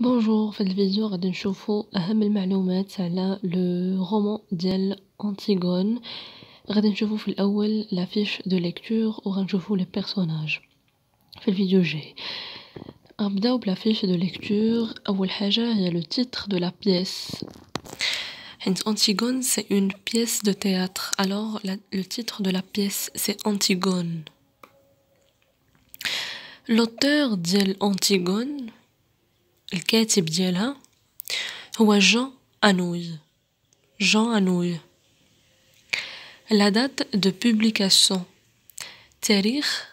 Bonjour, dans cette vidéo, je vais vous donner informations sur le roman d'Antigone. Antigone vais vous donner la fiche de lecture où le les personnages. Dans la vidéo, j'ai... Je la fiche de lecture. La première chose, c'est le titre de la pièce. Antigone, c'est une pièce de théâtre. Alors, le titre de la pièce, c'est Antigone. L'auteur d'Antigone... الكاتب ديالها هو جان أنوي جان أنوي لا دات دو بوبليكاسيون تاريخ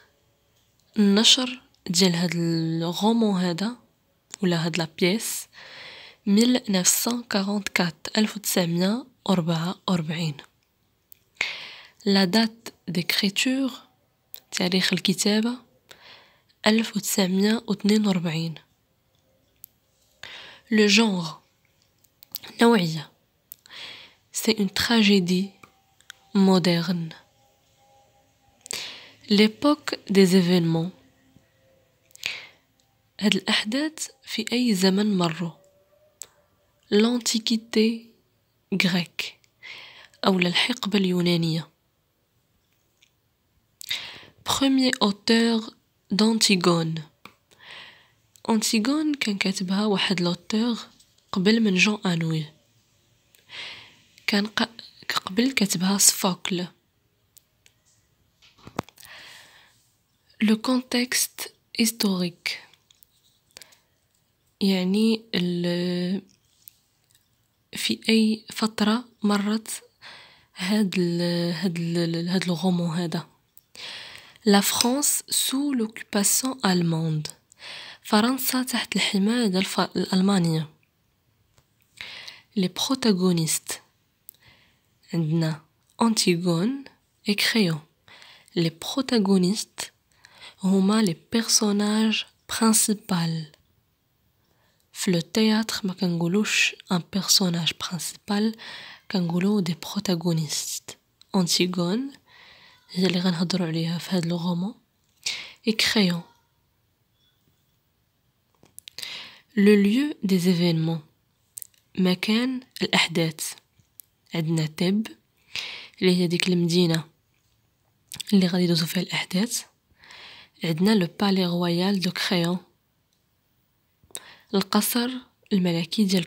النشر ديال هاد الغومون هذا ولا هاد لا بيس 1944 1944 لا دات d'écriture تاريخ الكتابة 1942 Le genre. Nawiya. C'est une tragédie moderne. L'époque des événements. L'antiquité grecque. ou Premier auteur d'Antigone. أنتيغون كان كاتبها واحد لوتوغ قبل من جون أنوي كان ق... قبل كاتبها سفوكل لو كونتكست هيستوريك يعني ال... في اي فتره مرت هاد ال... هاد ال... هاد الغومون هذا لا فرانس سو لوكوباسيون allemande فرنسا تحت الحماية الألمانية لي بروتاغونيست عندنا أنتيغون و كريون لي بروتاغونيست هما لي بيرسوناج برينسيبال في لو تياتر ما كنقولوش ان بيرسوناج برينسيبال كنقولو دي بروتاغونيست أنتيغون هي اللي غنهضروا عليها في هاد لو غومون و كريون le lieu des événements méken el hadès, edna teb, l'île de klemdina, l'île de sophale hadès, edna le palais royal de créon. le Qasar il m'a laquid à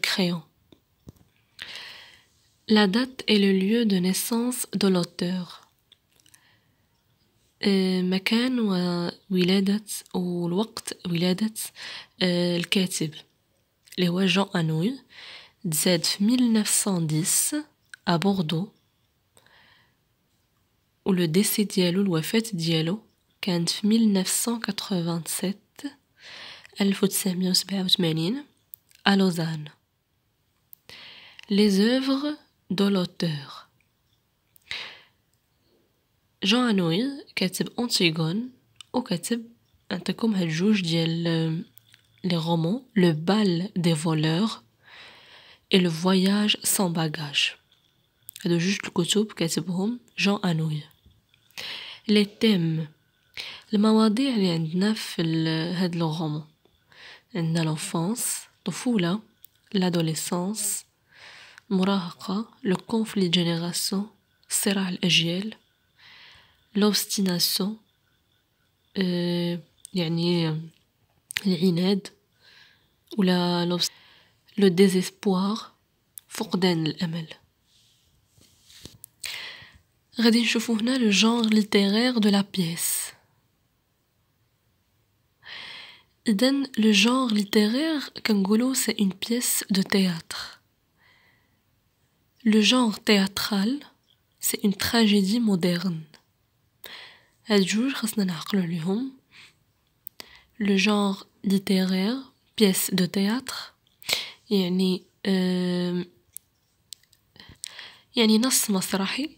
la date et le lieu de naissance de l'auteur. مكان وولادة والوقت ولادة الكاتب اللي هو جون أنوي تزاد في Jean Anouille, qui Antigone, qui comme le juge de euh, les romans Le bal des voleurs et Le voyage sans bagages. Le juge de la qui Jean Anouilh. Les thèmes le moment où il le a 9 de L'enfance, romans, Dans l'enfance, l'adolescence, la l'adolescence, le conflit de génération, le conflit de l'obstination, euh, euh, l'inéd ou la le désespoir, fourden ml Redin le genre littéraire de la pièce. Iden, le genre littéraire, Kangolo, c'est une pièce de théâtre. Le genre théâtral, c'est une tragédie moderne. هاد جوج خاصنا نعقلو عليهم لو جونغ ليتيرير بيس دو تياتر يعني يعني نص مسرحي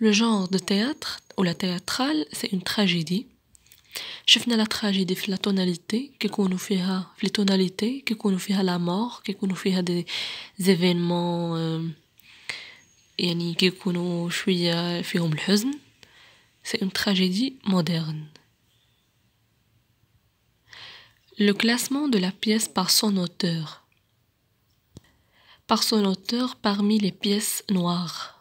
لو جونغ دو تياتر ولا تياترال سي اون تراجيدي شفنا لا تراجيدي في لا توناليتي كيكونوا فيها في لي توناليتي كيكونوا فيها لا مور كيكونوا فيها دي زيفينمون يعني كيكونوا شويه فيهم الحزن c'est une tragédie moderne. Le classement de la pièce par son auteur. Par son auteur parmi les pièces noires.